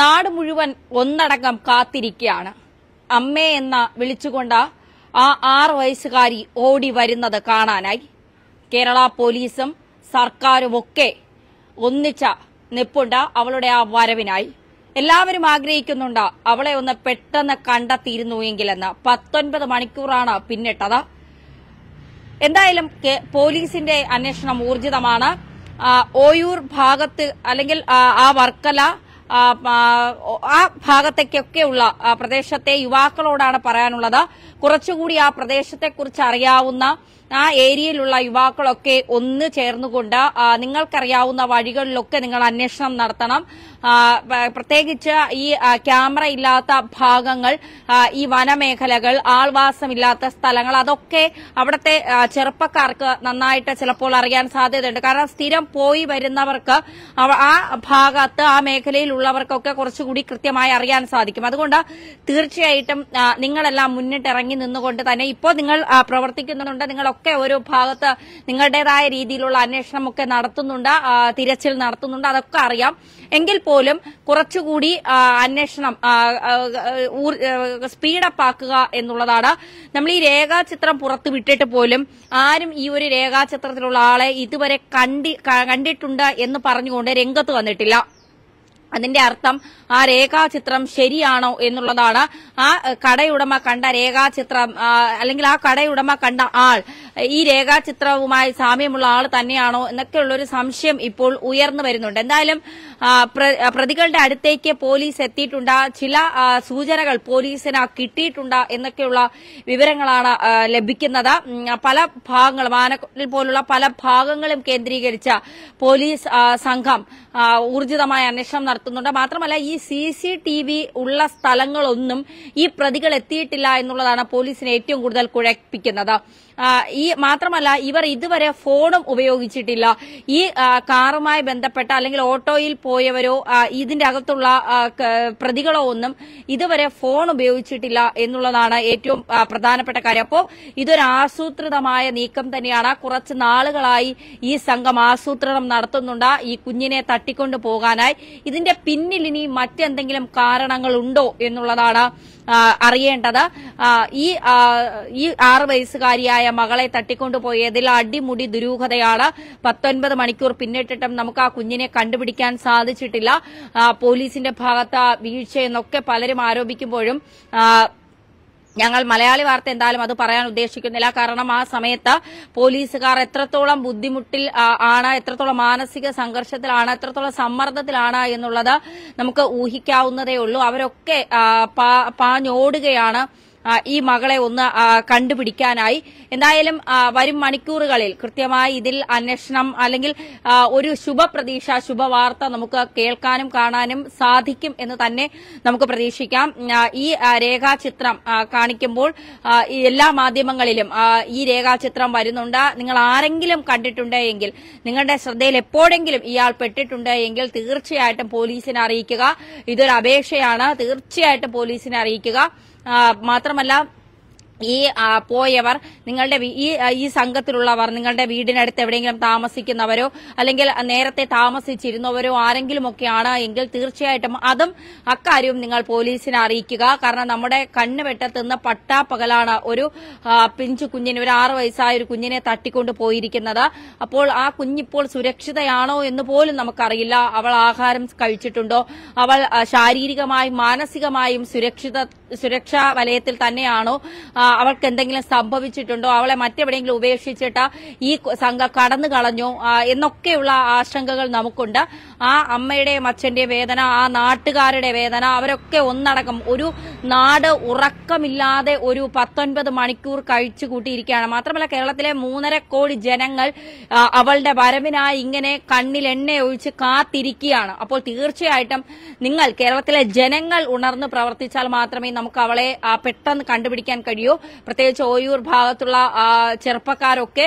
നാട് മുഴുവൻ ഒന്നടങ്കം കാത്തിരിക്കുകയാണ് അമ്മേ എന്ന വിളിച്ചുകൊണ്ട് ആ ആറ് വയസ്സുകാരി ഓടി വരുന്നത് കാണാനായി കേരള പോലീസും സർക്കാരും ഒക്കെ ഒന്നിച്ച നിപ്പുണ്ട് അവളുടെ ആ വരവിനായി എല്ലാവരും ആഗ്രഹിക്കുന്നുണ്ട് അവളെ ഒന്ന് പെട്ടെന്ന് കണ്ടെത്തിയിരുന്നുവെങ്കിലെന്ന് പത്തൊൻപത് മണിക്കൂറാണ് പിന്നിട്ടത് എന്തായാലും പോലീസിന്റെ അന്വേഷണം ഊർജിതമാണ് ഓയൂർ ഭാഗത്ത് അല്ലെങ്കിൽ ആ വർക്കല ആ ഭാഗത്തേക്കൊക്കെയുള്ള പ്രദേശത്തെ യുവാക്കളോടാണ് പറയാനുള്ളത് കുറച്ചുകൂടി ആ കുറിച്ച് അറിയാവുന്ന ആ ഏരിയയിലുള്ള യുവാക്കളൊക്കെ ഒന്ന് ചേർന്നുകൊണ്ട് നിങ്ങൾക്കറിയാവുന്ന വഴികളിലൊക്കെ നിങ്ങൾ അന്വേഷണം നടത്തണം പ്രത്യേകിച്ച് ഈ ക്യാമറ ഇല്ലാത്ത ഭാഗങ്ങൾ ഈ വനമേഖലകൾ ആൾവാസമില്ലാത്ത സ്ഥലങ്ങൾ അതൊക്കെ അവിടുത്തെ ചെറുപ്പക്കാർക്ക് നന്നായിട്ട് ചിലപ്പോൾ അറിയാൻ സാധ്യതയുണ്ട് കാരണം സ്ഥിരം പോയി വരുന്നവർക്ക് ആ ഭാഗത്ത് ആ മേഖലയിലുള്ളവർക്കൊക്കെ കുറച്ചുകൂടി കൃത്യമായി അറിയാൻ സാധിക്കും അതുകൊണ്ട് തീർച്ചയായിട്ടും നിങ്ങളെല്ലാം മുന്നിട്ടിറങ്ങി ഇറങ്ങി നിന്നുകൊണ്ട് തന്നെ ഇപ്പോൾ നിങ്ങൾ പ്രവർത്തിക്കുന്നുണ്ട് നിങ്ങളൊക്കെ ഒരു ഭാഗത്ത് നിങ്ങളുടേതായ രീതിയിലുള്ള അന്വേഷണമൊക്കെ നടത്തുന്നുണ്ട് തിരച്ചിൽ നടത്തുന്നുണ്ട് അതൊക്കെ അറിയാം എങ്കിൽ പോലും കുറച്ചുകൂടി അന്വേഷണം സ്പീഡപ്പ് ആക്കുക എന്നുള്ളതാണ് നമ്മൾ ഈ രേഖാചിത്രം പുറത്തു വിട്ടിട്ട് പോലും ആരും ഈ ഒരു രേഖാചിത്രത്തിലുള്ള ആളെ ഇതുവരെ കണ്ടി കണ്ടിട്ടുണ്ട് എന്ന് പറഞ്ഞുകൊണ്ട് രംഗത്ത് വന്നിട്ടില്ല അതിന്റെ അർത്ഥം ആ രേഖാചിത്രം ശരിയാണോ എന്നുള്ളതാണ് ആ കടയുടമ കണ്ട രേഖാചിത്രം അല്ലെങ്കിൽ ആ കടയുടമ കണ്ട ആൾ ഈ രേഖാചിത്രവുമായി സാമ്യമുള്ള ആൾ തന്നെയാണോ എന്നൊക്കെയുള്ളൊരു സംശയം ഇപ്പോൾ ഉയർന്നു വരുന്നുണ്ട് എന്തായാലും പ്രതികളുടെ അടുത്തേക്ക് പോലീസ് എത്തിയിട്ടുണ്ട് ചില സൂചനകൾ പോലീസിന് കിട്ടിയിട്ടുണ്ട് എന്നൊക്കെയുള്ള വിവരങ്ങളാണ് ലഭിക്കുന്നത് പല ഭാഗങ്ങളും ആനക്കൊട്ടിൽ പോലുള്ള പല ഭാഗങ്ങളും കേന്ദ്രീകരിച്ച പോലീസ് സംഘം ഊർജിതമായ അന്വേഷണം നടത്തി നടത്തുന്നുണ്ട് മാത്രമല്ല ഈ സി സി ടി വി ഉള്ള സ്ഥലങ്ങളൊന്നും ഈ പ്രതികൾ എത്തിയിട്ടില്ല എന്നുള്ളതാണ് പോലീസിനെ ഏറ്റവും കൂടുതൽ കുഴപ്പിക്കുന്നത് ഈ മാത്രമല്ല ഇവർ ഇതുവരെ ഫോണും ഉപയോഗിച്ചിട്ടില്ല ഈ കാറുമായി ബന്ധപ്പെട്ട അല്ലെങ്കിൽ ഓട്ടോയിൽ പോയവരോ ഇതിന്റെ അകത്തുള്ള പ്രതികളോ ഒന്നും ഇതുവരെ ഫോൺ ഉപയോഗിച്ചിട്ടില്ല എന്നുള്ളതാണ് ഏറ്റവും പ്രധാനപ്പെട്ട കാര്യം അപ്പോൾ ഇതൊരു ആസൂത്രിതമായ നീക്കം തന്നെയാണ് കുറച്ച് നാളുകളായി ഈ സംഘം ആസൂത്രണം നടത്തുന്നുണ്ട് ഈ കുഞ്ഞിനെ തട്ടിക്കൊണ്ടു പോകാനായി ഇതിന്റെ പിന്നിൽ ഇനി മറ്റെന്തെങ്കിലും കാരണങ്ങളുണ്ടോ എന്നുള്ളതാണ് അറിയേണ്ടത് ഈ ഈ ആറ് വയസ്സുകാരിയായ മകളെ തട്ടിക്കൊണ്ടുപോയതിൽ അടിമുടി ദുരൂഹതയാണ് പത്തൊൻപത് മണിക്കൂർ പിന്നിട്ടിട്ടും നമുക്ക് ആ കുഞ്ഞിനെ കണ്ടുപിടിക്കാൻ സാധിച്ചിട്ടില്ല പോലീസിന്റെ ഭാഗത്ത് വീഴ്ചയെന്നൊക്കെ പലരും ആരോപിക്കുമ്പോഴും ഞങ്ങൾ മലയാളി വാർത്ത എന്തായാലും അത് പറയാൻ ഉദ്ദേശിക്കുന്നില്ല കാരണം ആ സമയത്ത് പോലീസുകാർ എത്രത്തോളം ബുദ്ധിമുട്ടിൽ ആണ് എത്രത്തോളം മാനസിക സംഘർഷത്തിലാണ് എത്രത്തോളം സമ്മർദ്ദത്തിലാണ് എന്നുള്ളത് നമുക്ക് ഊഹിക്കാവുന്നതേ ഉള്ളൂ അവരൊക്കെ പാഞ്ഞോടുകയാണ് ഈ മകളെ ഒന്ന് കണ്ടുപിടിക്കാനായി എന്തായാലും വരും മണിക്കൂറുകളിൽ കൃത്യമായി ഇതിൽ അന്വേഷണം അല്ലെങ്കിൽ ഒരു ശുഭപ്രതീക്ഷ ശുഭവാർത്ത നമുക്ക് കേൾക്കാനും കാണാനും സാധിക്കും എന്ന് തന്നെ നമുക്ക് പ്രതീക്ഷിക്കാം ഈ രേഖാചിത്രം കാണിക്കുമ്പോൾ എല്ലാ മാധ്യമങ്ങളിലും ഈ രേഖാചിത്രം വരുന്നുണ്ട് നിങ്ങൾ ആരെങ്കിലും കണ്ടിട്ടുണ്ടെങ്കിൽ നിങ്ങളുടെ ശ്രദ്ധയിൽ എപ്പോഴെങ്കിലും ഇയാൾ പെട്ടിട്ടുണ്ടെങ്കിൽ തീർച്ചയായിട്ടും പോലീസിനെ അറിയിക്കുക ഇതൊരു അപേക്ഷയാണ് തീർച്ചയായിട്ടും പോലീസിനെ അറിയിക്കുക മാത്രമല്ല ഈ പോയവർ നിങ്ങളുടെ ഈ ഈ സംഘത്തിലുള്ളവർ നിങ്ങളുടെ വീടിനടുത്ത് എവിടെയെങ്കിലും താമസിക്കുന്നവരോ അല്ലെങ്കിൽ നേരത്തെ താമസിച്ചിരുന്നവരോ ആരെങ്കിലും ഒക്കെയാണ് എങ്കിൽ തീർച്ചയായിട്ടും അതും അക്കാര്യവും നിങ്ങൾ പോലീസിനെ അറിയിക്കുക കാരണം നമ്മുടെ കണ്ണ് നിന്ന് പട്ടാപ്പകലാണ് ഒരു പിഞ്ചു കുഞ്ഞിന് ഒരു ആറു വയസ്സായ ഒരു കുഞ്ഞിനെ തട്ടിക്കൊണ്ട് പോയിരിക്കുന്നത് അപ്പോൾ ആ കുഞ്ഞിപ്പോൾ സുരക്ഷിതയാണോ എന്ന് പോലും നമുക്കറിയില്ല അവൾ ആഹാരം കഴിച്ചിട്ടുണ്ടോ അവൾ ശാരീരികമായും മാനസികമായും സുരക്ഷിത സുരക്ഷാ വലയത്തിൽ തന്നെയാണോ അവൾക്ക് എന്തെങ്കിലും സംഭവിച്ചിട്ടുണ്ടോ അവളെ മറ്റെവിടെയെങ്കിലും ഉപേക്ഷിച്ചിട്ട് ഈ സംഘം കടന്നു കളഞ്ഞു എന്നൊക്കെയുള്ള ആശങ്കകൾ നമുക്കുണ്ട് ആ അമ്മയുടെയും അച്ഛന്റെയും വേദന ആ നാട്ടുകാരുടെ വേദന അവരൊക്കെ ഒന്നടക്കം ഒരു നാട് ഉറക്കമില്ലാതെ ഒരു പത്തൊൻപത് മണിക്കൂർ കഴിച്ചു കൂട്ടിയിരിക്കുകയാണ് മാത്രമല്ല കേരളത്തിലെ മൂന്നര കോടി ജനങ്ങൾ അവളുടെ വരവിനായി ഇങ്ങനെ കണ്ണിൽ എണ്ണ ഒഴിച്ച് കാത്തിരിക്കുകയാണ് അപ്പോൾ തീർച്ചയായിട്ടും നിങ്ങൾ കേരളത്തിലെ ജനങ്ങൾ ഉണർന്ന് പ്രവർത്തിച്ചാൽ മാത്രമേ നമുക്ക് അവളെ പെട്ടെന്ന് കണ്ടുപിടിക്കാൻ കഴിയൂ ഉണ്ടാവുകയുള്ളൂ പ്രത്യേകിച്ച് ഓയൂർ ഭാഗത്തുള്ള ചെറുപ്പക്കാരൊക്കെ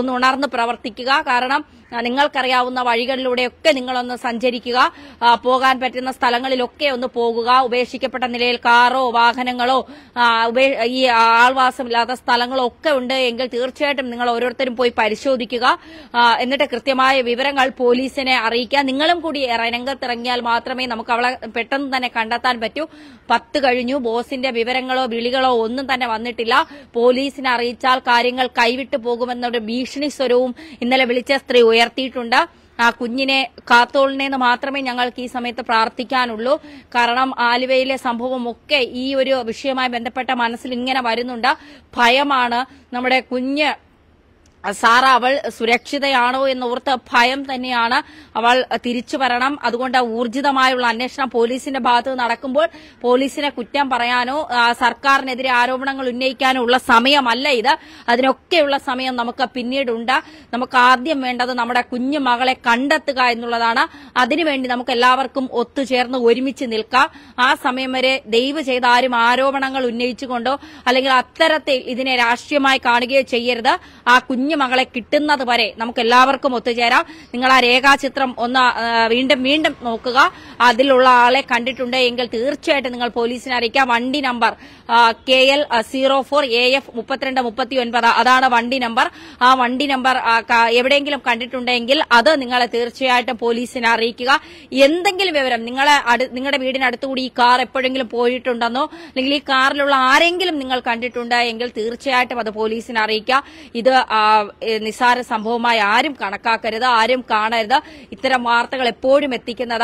ഒന്ന് ഉണർന്ന് പ്രവർത്തിക്കുക കാരണം നിങ്ങൾക്കറിയാവുന്ന വഴികളിലൂടെയൊക്കെ നിങ്ങളൊന്ന് സഞ്ചരിക്കുക പോകാൻ പറ്റുന്ന സ്ഥലങ്ങളിലൊക്കെ ഒന്ന് പോകുക ഉപേക്ഷിക്കപ്പെട്ട നിലയിൽ കാറോ വാഹനങ്ങളോ ഈ ആൾവാസമില്ലാത്ത സ്ഥലങ്ങളോ ഒക്കെ ഉണ്ട് എങ്കിൽ തീർച്ചയായിട്ടും നിങ്ങൾ ഓരോരുത്തരും പോയി പരിശോധിക്കുക എന്നിട്ട് കൃത്യമായ വിവരങ്ങൾ പോലീസിനെ അറിയിക്കുക നിങ്ങളും കൂടി രംഗത്തിറങ്ങിയാൽ മാത്രമേ നമുക്ക് അവളെ പെട്ടെന്ന് തന്നെ കണ്ടെത്താൻ പറ്റൂ പത്ത് കഴിഞ്ഞു ബോസിന്റെ വിവരങ്ങളോ വിളികളോ ഒന്നും തന്നെ വന്നിട്ടില്ല പോലീസിനെ അറിയിച്ചാൽ കാര്യങ്ങൾ കൈവിട്ടു പോകുമെന്നൊരു ഭീഷണി സ്വരവും ഇന്നലെ വിളിച്ച സ്ത്രീ ഉയർത്തിയിട്ടുണ്ട് ആ കുഞ്ഞിനെ കാത്തോളിനെന്ന് മാത്രമേ ഞങ്ങൾക്ക് ഈ സമയത്ത് പ്രാർത്ഥിക്കാനുള്ളൂ കാരണം ആലുവയിലെ സംഭവമൊക്കെ ഈ ഒരു വിഷയവുമായി ബന്ധപ്പെട്ട മനസ്സിൽ ഇങ്ങനെ വരുന്നുണ്ട് ഭയമാണ് നമ്മുടെ കുഞ്ഞ് സാർ അവൾ സുരക്ഷിതയാണോ എന്നോർത്ത് ഭയം തന്നെയാണ് അവൾ തിരിച്ചു വരണം അതുകൊണ്ട് ഊർജിതമായുള്ള അന്വേഷണം പോലീസിന്റെ ഭാഗത്ത് നടക്കുമ്പോൾ പോലീസിനെ കുറ്റം പറയാനോ സർക്കാരിനെതിരെ ആരോപണങ്ങൾ ഉന്നയിക്കാനോ ഉള്ള സമയമല്ല ഇത് അതിനൊക്കെയുള്ള സമയം നമുക്ക് പിന്നീടുണ്ട് നമുക്ക് ആദ്യം വേണ്ടത് നമ്മുടെ കുഞ്ഞു മകളെ കണ്ടെത്തുക എന്നുള്ളതാണ് അതിനുവേണ്ടി നമുക്ക് എല്ലാവർക്കും ഒത്തുചേർന്ന് ഒരുമിച്ച് നിൽക്കാം ആ സമയം വരെ ദയവ് ചെയ്ത് ആരും ആരോപണങ്ങൾ ഉന്നയിച്ചുകൊണ്ടോ അല്ലെങ്കിൽ അത്തരത്തിൽ ഇതിനെ രാഷ്ട്രീയമായി കാണുകയോ ചെയ്യരുത് ആ കുഞ്ഞു കുഞ്ഞുമകളെ കിട്ടുന്നത് വരെ നമുക്ക് എല്ലാവർക്കും ഒത്തുചേരാം നിങ്ങൾ ആ രേഖാചിത്രം ഒന്ന് വീണ്ടും വീണ്ടും നോക്കുക അതിലുള്ള ആളെ കണ്ടിട്ടുണ്ട് എങ്കിൽ തീർച്ചയായിട്ടും നിങ്ങൾ പോലീസിനെ അറിയിക്കാം വണ്ടി number K L zero four A F മുപ്പത്തിരണ്ട് മുപ്പത്തി ഒൻപത് അതാണ് വണ്ടി നമ്പർ ആ വണ്ടി നമ്പർ എവിടെയെങ്കിലും കണ്ടിട്ടുണ്ടെങ്കിൽ അത് നിങ്ങളെ തീർച്ചയായിട്ടും പോലീസിനെ അറിയിക്കുക എന്തെങ്കിലും വിവരം നിങ്ങളെ നിങ്ങളുടെ വീടിനടുത്തുകൂടി ഈ കാർ എപ്പോഴെങ്കിലും പോയിട്ടുണ്ടെന്നോ അല്ലെങ്കിൽ ഈ കാറിലുള്ള ആരെങ്കിലും നിങ്ങൾ കണ്ടിട്ടുണ്ടെങ്കിൽ തീർച്ചയായിട്ടും അത് പോലീസിനെ അറിയിക്കുക ഇത് നിസാര സംഭവമായി ആരും കണക്കാക്കരുത് ആരും കാണരുത് ഇത്തരം വാർത്തകൾ എപ്പോഴും എത്തിക്കുന്നത്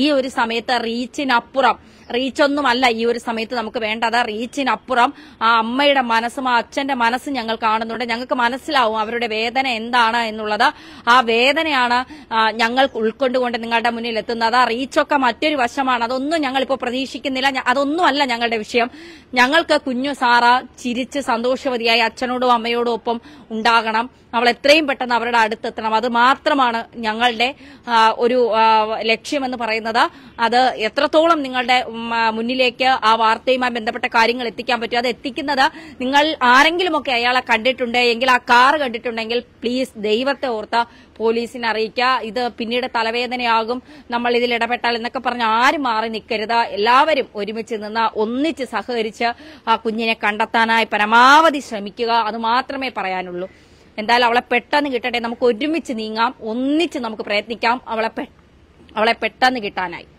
ഈ ഒരു സമയത്ത് റീച്ചിനപ്പുറം റീച്ചൊന്നുമല്ല ഈ ഒരു സമയത്ത് നമുക്ക് വേണ്ടത് റീച്ചിനപ്പുറം ആ അമ്മയുടെ മനസ്സും ആ അച്ഛന്റെ മനസ്സും ഞങ്ങൾ കാണുന്നുണ്ട് ഞങ്ങൾക്ക് മനസ്സിലാവും അവരുടെ വേദന എന്താണ് എന്നുള്ളത് ആ വേദനയാണ് ഞങ്ങൾ ഉൾക്കൊണ്ടുകൊണ്ട് നിങ്ങളുടെ മുന്നിൽ എത്തുന്നത് റീച്ചൊക്കെ മറ്റൊരു വശമാണ് അതൊന്നും ഞങ്ങളിപ്പോൾ പ്രതീക്ഷിക്കുന്നില്ല അതൊന്നുമല്ല ഞങ്ങളുടെ വിഷയം ഞങ്ങൾക്ക് കുഞ്ഞു സാറ ചിരിച്ച് സന്തോഷവതിയായി അച്ഛനോടും അമ്മയോടും ഒപ്പം ഉണ്ടാകണം ഉണ്ടാകണം നമ്മൾ എത്രയും പെട്ടെന്ന് അവരുടെ അടുത്തെത്തണം അത് മാത്രമാണ് ഞങ്ങളുടെ ഒരു ലക്ഷ്യമെന്ന് പറയുന്നത് അത് എത്രത്തോളം നിങ്ങളുടെ മുന്നിലേക്ക് ആ വാർത്തയുമായി ബന്ധപ്പെട്ട കാര്യങ്ങൾ എത്തിക്കാൻ പറ്റും അത് എത്തിക്കുന്നത് നിങ്ങൾ ആരെങ്കിലുമൊക്കെ അയാളെ കണ്ടിട്ടുണ്ട് എങ്കിൽ ആ കാർ കണ്ടിട്ടുണ്ടെങ്കിൽ പ്ലീസ് ദൈവത്തെ ഓർത്ത് പോലീസിനെ അറിയിക്കുക ഇത് പിന്നീട് തലവേദനയാകും നമ്മൾ ഇതിൽ ഇടപെട്ടാൽ എന്നൊക്കെ പറഞ്ഞ് ആരും മാറി നിൽക്കരുത് എല്ലാവരും ഒരുമിച്ച് നിന്ന് ഒന്നിച്ച് സഹകരിച്ച് ആ കുഞ്ഞിനെ കണ്ടെത്താനായി പരമാവധി ശ്രമിക്കുക അത് മാത്രമേ പറയാനുള്ളൂ എന്തായാലും അവളെ പെട്ടെന്ന് കിട്ടട്ടെ നമുക്ക് ഒരുമിച്ച് നീങ്ങാം ഒന്നിച്ച് നമുക്ക് പ്രയത്നിക്കാം അവളെ അവളെ പെട്ടെന്ന് കിട്ടാനായി